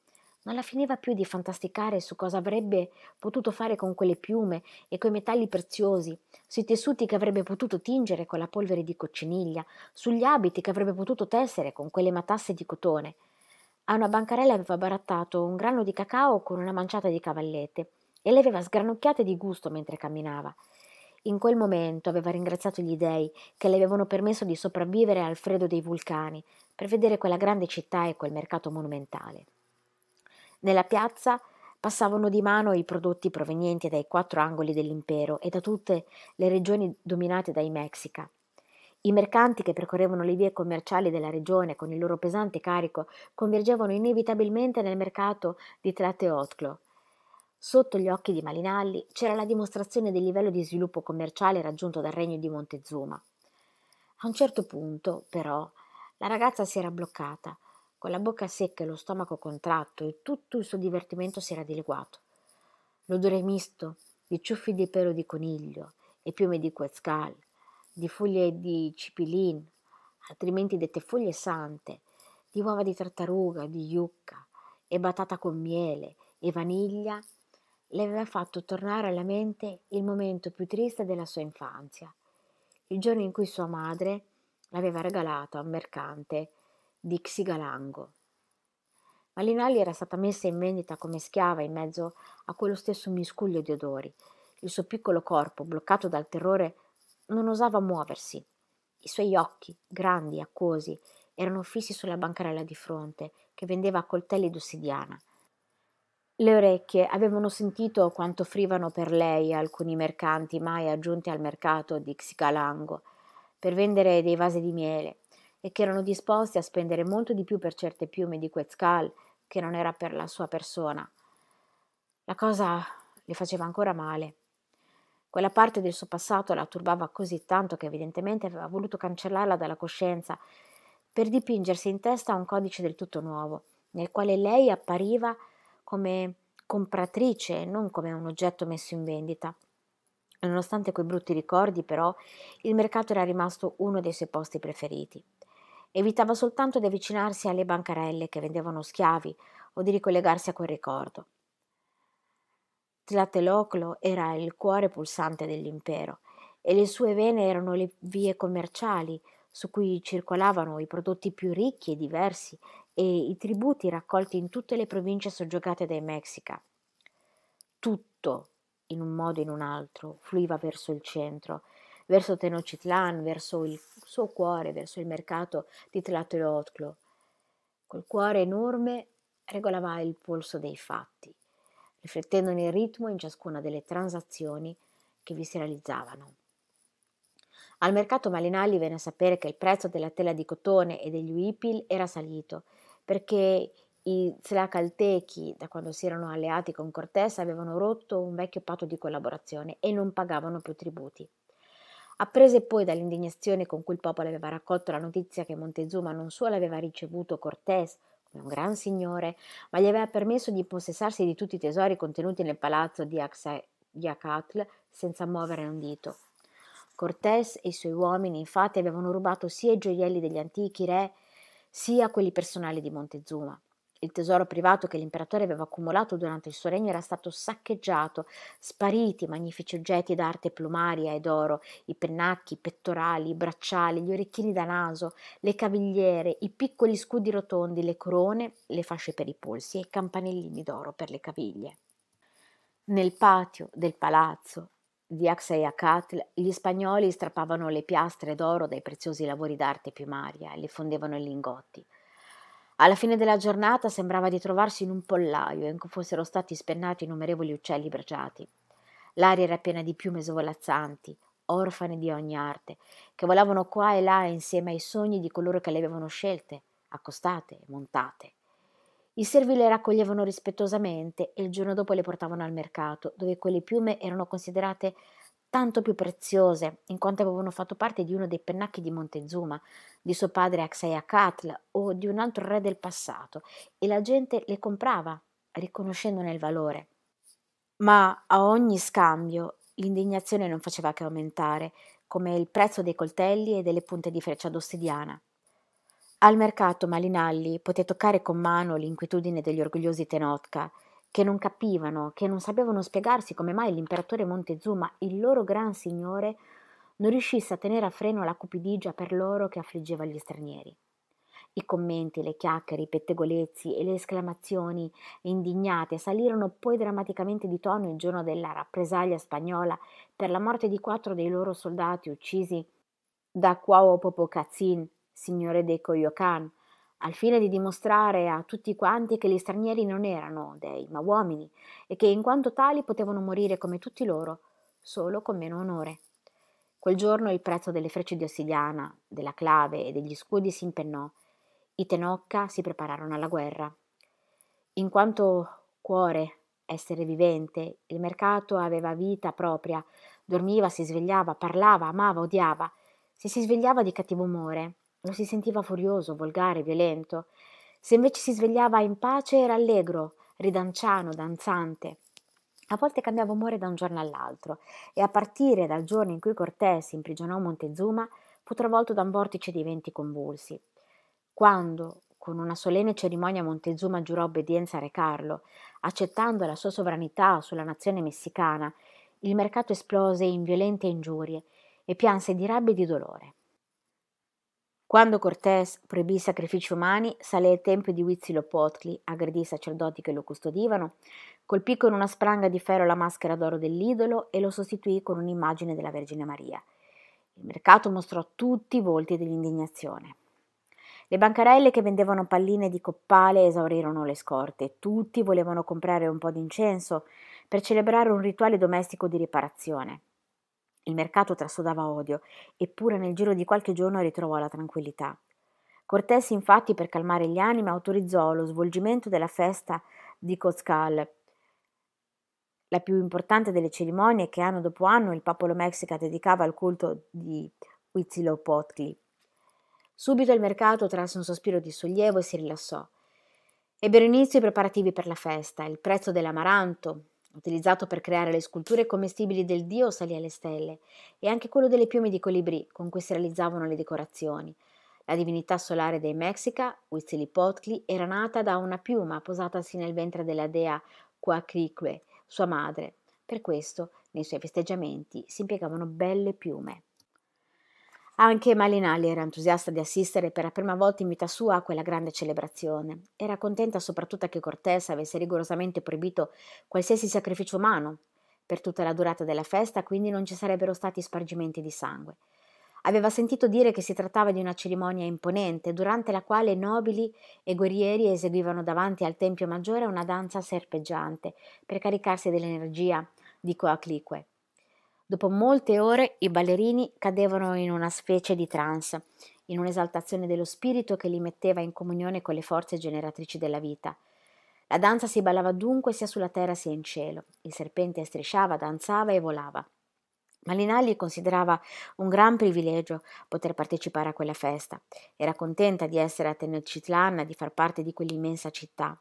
non la finiva più di fantasticare su cosa avrebbe potuto fare con quelle piume e coi metalli preziosi, sui tessuti che avrebbe potuto tingere con la polvere di cocciniglia, sugli abiti che avrebbe potuto tessere con quelle matasse di cotone. A una bancarella aveva barattato un grano di cacao con una manciata di cavallette e le aveva sgranocchiate di gusto mentre camminava. In quel momento aveva ringraziato gli dei che le avevano permesso di sopravvivere al freddo dei vulcani per vedere quella grande città e quel mercato monumentale. Nella piazza passavano di mano i prodotti provenienti dai quattro angoli dell'impero e da tutte le regioni dominate dai Mexica. I mercanti che percorrevano le vie commerciali della regione con il loro pesante carico convergevano inevitabilmente nel mercato di Tlateotclo. Sotto gli occhi di Malinalli c'era la dimostrazione del livello di sviluppo commerciale raggiunto dal regno di Montezuma. A un certo punto, però, la ragazza si era bloccata, con la bocca secca e lo stomaco contratto e tutto il suo divertimento si era dileguato. L'odore misto di ciuffi di pelo di coniglio e piume di quetzcal, di foglie di cipilin, altrimenti dette foglie sante, di uova di tartaruga, di yucca e batata con miele e vaniglia, le aveva fatto tornare alla mente il momento più triste della sua infanzia, il giorno in cui sua madre l'aveva regalato a un mercante di Xigalango. Malinali era stata messa in vendita come schiava in mezzo a quello stesso miscuglio di odori. Il suo piccolo corpo, bloccato dal terrore, non osava muoversi. I suoi occhi, grandi, acquosi, erano fissi sulla bancarella di fronte, che vendeva coltelli d'ossidiana. Le orecchie avevano sentito quanto offrivano per lei alcuni mercanti mai aggiunti al mercato di Xigalango per vendere dei vasi di miele, e che erano disposti a spendere molto di più per certe piume di Quetzcal che non era per la sua persona. La cosa le faceva ancora male. Quella parte del suo passato la turbava così tanto che evidentemente aveva voluto cancellarla dalla coscienza per dipingersi in testa un codice del tutto nuovo, nel quale lei appariva come compratrice e non come un oggetto messo in vendita. Nonostante quei brutti ricordi, però, il mercato era rimasto uno dei suoi posti preferiti. Evitava soltanto di avvicinarsi alle bancarelle che vendevano schiavi o di ricollegarsi a quel ricordo. Tlateloclo era il cuore pulsante dell'impero e le sue vene erano le vie commerciali su cui circolavano i prodotti più ricchi e diversi e i tributi raccolti in tutte le province soggiogate dai Mexica. Tutto, in un modo o in un altro, fluiva verso il centro verso Tenochtitlan, verso il suo cuore, verso il mercato di Tlatelolco. Col cuore enorme regolava il polso dei fatti, riflettendo nel ritmo in ciascuna delle transazioni che vi si realizzavano. Al mercato Malinalli venne a sapere che il prezzo della tela di cotone e degli uipil era salito, perché i Tlacaltechi, da quando si erano alleati con Cortés, avevano rotto un vecchio patto di collaborazione e non pagavano più tributi. Apprese poi dall'indignazione con cui il popolo aveva raccolto la notizia che Montezuma non solo aveva ricevuto Cortés come un gran signore, ma gli aveva permesso di impossessarsi di tutti i tesori contenuti nel palazzo di Axayacatl senza muovere un dito. Cortés e i suoi uomini infatti avevano rubato sia i gioielli degli antichi re, sia quelli personali di Montezuma. Il tesoro privato che l'imperatore aveva accumulato durante il suo regno era stato saccheggiato, spariti i magnifici oggetti d'arte plumaria ed oro, i pennacchi, i pettorali, i bracciali, gli orecchini da naso, le cavigliere, i piccoli scudi rotondi, le corone, le fasce per i polsi e i campanellini d'oro per le caviglie. Nel patio del palazzo di Axayacatl gli spagnoli strappavano le piastre d'oro dai preziosi lavori d'arte primaria e le fondevano in lingotti – alla fine della giornata sembrava di trovarsi in un pollaio in cui fossero stati spennati innumerevoli uccelli bracciati. L'aria era piena di piume svolazzanti, orfane di ogni arte, che volavano qua e là insieme ai sogni di coloro che le avevano scelte, accostate e montate. I servi le raccoglievano rispettosamente e il giorno dopo le portavano al mercato, dove quelle piume erano considerate tanto più preziose, in quanto avevano fatto parte di uno dei pennacchi di Montezuma, di suo padre Axayacatl o di un altro re del passato, e la gente le comprava, riconoscendone il valore. Ma a ogni scambio l'indignazione non faceva che aumentare, come il prezzo dei coltelli e delle punte di freccia d'ossidiana. Al mercato Malinalli poté toccare con mano l'inquietudine degli orgogliosi Tenotka, che non capivano, che non sapevano spiegarsi come mai l'imperatore Montezuma, il loro gran signore, non riuscisse a tenere a freno la cupidigia per loro che affliggeva gli stranieri. I commenti, le chiacchiere, i pettegolezzi e le esclamazioni indignate salirono poi drammaticamente di tono il giorno della rappresaglia spagnola per la morte di quattro dei loro soldati uccisi da Cuauhtémoc Popocazin, signore dei Coyocan, al fine di dimostrare a tutti quanti che gli stranieri non erano dei, ma uomini, e che in quanto tali potevano morire come tutti loro, solo con meno onore. Quel giorno il prezzo delle frecce di ossidiana, della clave e degli scudi si impennò. I Tenocca si prepararono alla guerra. In quanto cuore, essere vivente, il mercato aveva vita propria, dormiva, si svegliava, parlava, amava, odiava. Se si svegliava di cattivo umore, lo si sentiva furioso volgare violento se invece si svegliava in pace era allegro ridanciano danzante a volte cambiava umore da un giorno all'altro e a partire dal giorno in cui Cortés imprigionò Montezuma fu travolto da un vortice di venti convulsi quando con una solenne cerimonia Montezuma giurò obbedienza a Re Carlo, accettando la sua sovranità sulla nazione messicana, il mercato esplose in violente ingiurie e pianse di rabbia e di dolore. Quando Cortés proibì i sacrifici umani, salì al tempio di Huitzilopochtli, aggredì i sacerdoti che lo custodivano, colpì con una spranga di ferro la maschera d'oro dell'idolo e lo sostituì con un'immagine della Vergine Maria. Il mercato mostrò tutti i volti dell'indignazione. Le bancarelle che vendevano palline di coppale esaurirono le scorte. Tutti volevano comprare un po' d'incenso per celebrare un rituale domestico di riparazione. Il mercato trasudava odio, eppure nel giro di qualche giorno ritrovò la tranquillità. Cortés, infatti, per calmare gli animi, autorizzò lo svolgimento della festa di Cozcal, la più importante delle cerimonie che anno dopo anno il popolo mexica dedicava al culto di Huitzilopochtli. Subito il mercato trasse un sospiro di sollievo e si rilassò. Ebbero inizio i preparativi per la festa, il prezzo dell'amaranto, utilizzato per creare le sculture commestibili del dio salì alle stelle, e anche quello delle piume di colibrì con cui si realizzavano le decorazioni. La divinità solare dei Mexica, Huitzilipotli, era nata da una piuma posatasi nel ventre della dea Quacrique, sua madre. Per questo, nei suoi festeggiamenti si impiegavano belle piume. Anche Malinalli era entusiasta di assistere per la prima volta in vita sua a quella grande celebrazione. Era contenta soprattutto che Cortés avesse rigorosamente proibito qualsiasi sacrificio umano. Per tutta la durata della festa quindi non ci sarebbero stati spargimenti di sangue. Aveva sentito dire che si trattava di una cerimonia imponente, durante la quale nobili e guerrieri eseguivano davanti al Tempio Maggiore una danza serpeggiante per caricarsi dell'energia di Coaclique. Dopo molte ore i ballerini cadevano in una specie di trance, in un'esaltazione dello spirito che li metteva in comunione con le forze generatrici della vita. La danza si ballava dunque sia sulla terra sia in cielo. Il serpente strisciava, danzava e volava. Malinalli considerava un gran privilegio poter partecipare a quella festa. Era contenta di essere a Tenochtitlan, di far parte di quell'immensa città.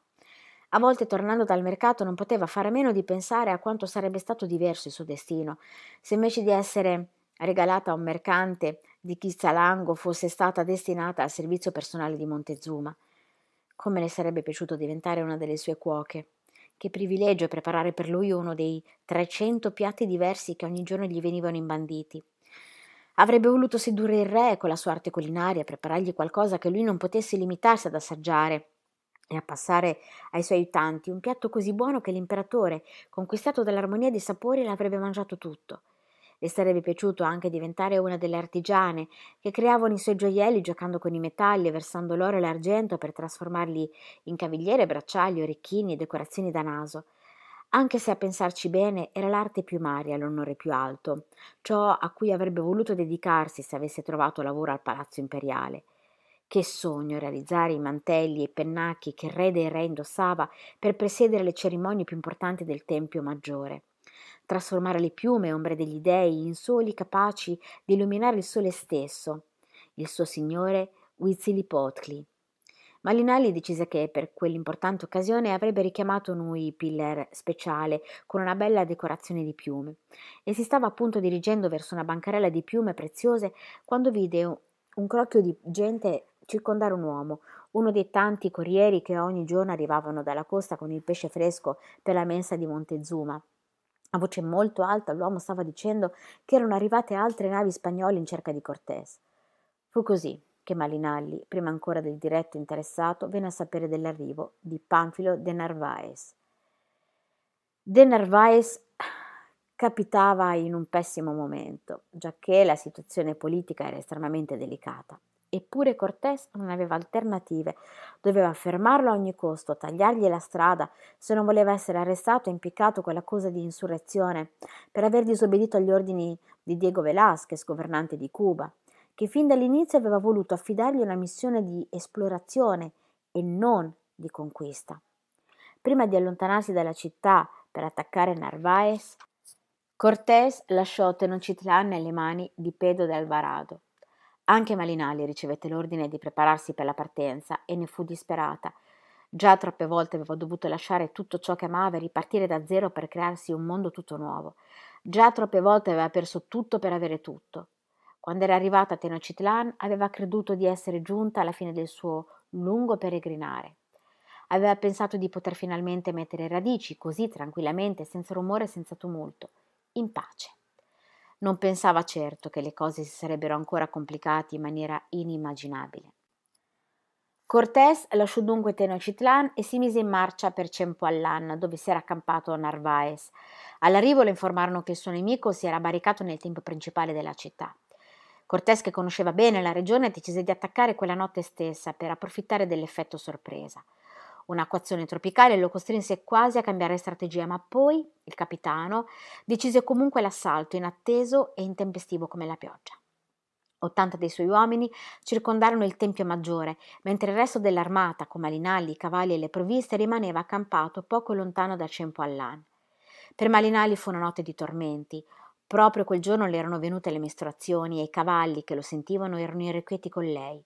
A volte tornando dal mercato non poteva fare a meno di pensare a quanto sarebbe stato diverso il suo destino, se invece di essere regalata a un mercante di Chizzalango fosse stata destinata al servizio personale di Montezuma. Come le sarebbe piaciuto diventare una delle sue cuoche. Che privilegio preparare per lui uno dei 300 piatti diversi che ogni giorno gli venivano imbanditi. Avrebbe voluto sedurre il re con la sua arte culinaria, preparargli qualcosa che lui non potesse limitarsi ad assaggiare, e a passare ai suoi aiutanti un piatto così buono che l'imperatore, conquistato dall'armonia dei sapori, l'avrebbe mangiato tutto. Le sarebbe piaciuto anche diventare una delle artigiane che creavano i suoi gioielli giocando con i metalli e versando l'oro e l'argento per trasformarli in cavigliere, bracciali, orecchini e decorazioni da naso. Anche se a pensarci bene era l'arte primaria l'onore più alto, ciò a cui avrebbe voluto dedicarsi se avesse trovato lavoro al palazzo imperiale. Che sogno realizzare i mantelli e i pennacchi che il re dei re indossava per presiedere le cerimonie più importanti del Tempio Maggiore. Trasformare le piume, ombre degli dei, in soli capaci di illuminare il sole stesso, il suo signore Ma Linali decise che per quell'importante occasione avrebbe richiamato un Huipiller speciale con una bella decorazione di piume e si stava appunto dirigendo verso una bancarella di piume preziose quando vide un crocchio di gente circondare un uomo, uno dei tanti corrieri che ogni giorno arrivavano dalla costa con il pesce fresco per la mensa di Montezuma. A voce molto alta l'uomo stava dicendo che erano arrivate altre navi spagnole in cerca di Cortés. Fu così che Malinalli, prima ancora del diretto interessato, venne a sapere dell'arrivo di Panfilo de Narváez. De Narváez capitava in un pessimo momento, giacché la situazione politica era estremamente delicata. Eppure Cortés non aveva alternative. Doveva fermarlo a ogni costo, tagliargli la strada, se non voleva essere arrestato e impiccato con l'accusa di insurrezione, per aver disobbedito agli ordini di Diego Velázquez, governante di Cuba, che fin dall'inizio aveva voluto affidargli una missione di esplorazione e non di conquista. Prima di allontanarsi dalla città per attaccare Narváez, Cortés lasciò Tenochtitlan nelle mani di Pedro de Alvarado, anche Malinali ricevette l'ordine di prepararsi per la partenza e ne fu disperata. Già troppe volte aveva dovuto lasciare tutto ciò che amava e ripartire da zero per crearsi un mondo tutto nuovo. Già troppe volte aveva perso tutto per avere tutto. Quando era arrivata a Tenochtitlan aveva creduto di essere giunta alla fine del suo lungo peregrinare. Aveva pensato di poter finalmente mettere radici così tranquillamente, senza rumore e senza tumulto, in pace non pensava certo che le cose si sarebbero ancora complicate in maniera inimmaginabile. Cortés lasciò dunque Tenochtitlan e si mise in marcia per Cempoallan, dove si era accampato Narvaez. All'arrivo le informarono che il suo nemico si era barricato nel tempio principale della città. Cortés, che conosceva bene la regione, decise di attaccare quella notte stessa per approfittare dell'effetto sorpresa. Un'acquazione tropicale lo costrinse quasi a cambiare strategia, ma poi il capitano decise comunque l'assalto inatteso e intempestivo come la pioggia. 80 dei suoi uomini circondarono il Tempio Maggiore, mentre il resto dell'armata, con malinalli, i cavalli e le provviste, rimaneva accampato poco lontano da Cempoallan. Per Malinalli fu una notte di tormenti. Proprio quel giorno le erano venute le mestruazioni e i cavalli che lo sentivano erano irrequieti con lei.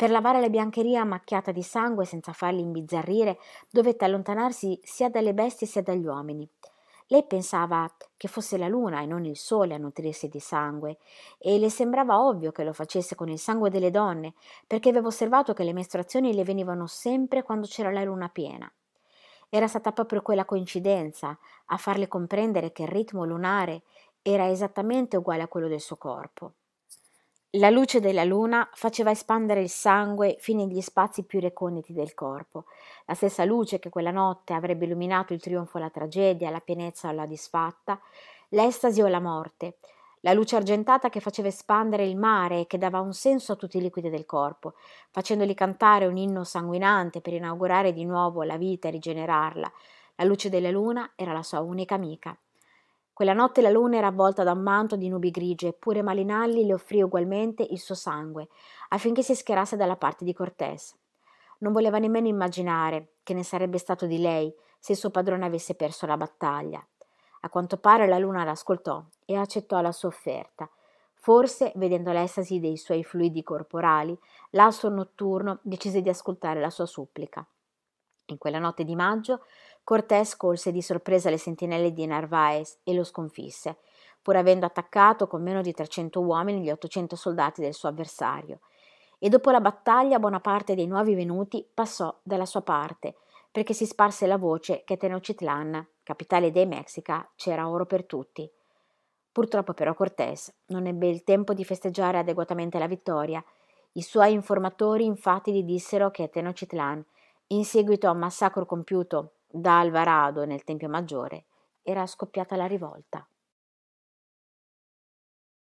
Per lavare la biancheria macchiata di sangue senza farli imbizzarrire, dovette allontanarsi sia dalle bestie sia dagli uomini. Lei pensava che fosse la luna e non il sole a nutrirsi di sangue, e le sembrava ovvio che lo facesse con il sangue delle donne, perché aveva osservato che le mestruazioni le venivano sempre quando c'era la luna piena. Era stata proprio quella coincidenza a farle comprendere che il ritmo lunare era esattamente uguale a quello del suo corpo. La luce della luna faceva espandere il sangue fino negli spazi più reconditi del corpo. La stessa luce che quella notte avrebbe illuminato il trionfo o la tragedia, la pienezza o la disfatta, l'estasi o la morte. La luce argentata che faceva espandere il mare e che dava un senso a tutti i liquidi del corpo, facendoli cantare un inno sanguinante per inaugurare di nuovo la vita e rigenerarla. La luce della luna era la sua unica amica. Quella notte la luna era avvolta da un manto di nubi grigie, eppure Malinalli le offrì ugualmente il suo sangue, affinché si schierasse dalla parte di Cortés. Non voleva nemmeno immaginare che ne sarebbe stato di lei se il suo padrone avesse perso la battaglia. A quanto pare la luna l'ascoltò e accettò la sua offerta. Forse, vedendo l'estasi dei suoi fluidi corporali, l'asso notturno decise di ascoltare la sua supplica. In quella notte di maggio Cortés colse di sorpresa le sentinelle di Narvaez e lo sconfisse, pur avendo attaccato con meno di 300 uomini gli 800 soldati del suo avversario. E dopo la battaglia buona parte dei nuovi venuti passò dalla sua parte, perché si sparse la voce che Tenochtitlan, capitale dei Mexica, c'era oro per tutti. Purtroppo però Cortés non ebbe il tempo di festeggiare adeguatamente la vittoria. I suoi informatori infatti gli dissero che Tenochtitlan, in seguito a un massacro compiuto da alvarado nel tempio maggiore era scoppiata la rivolta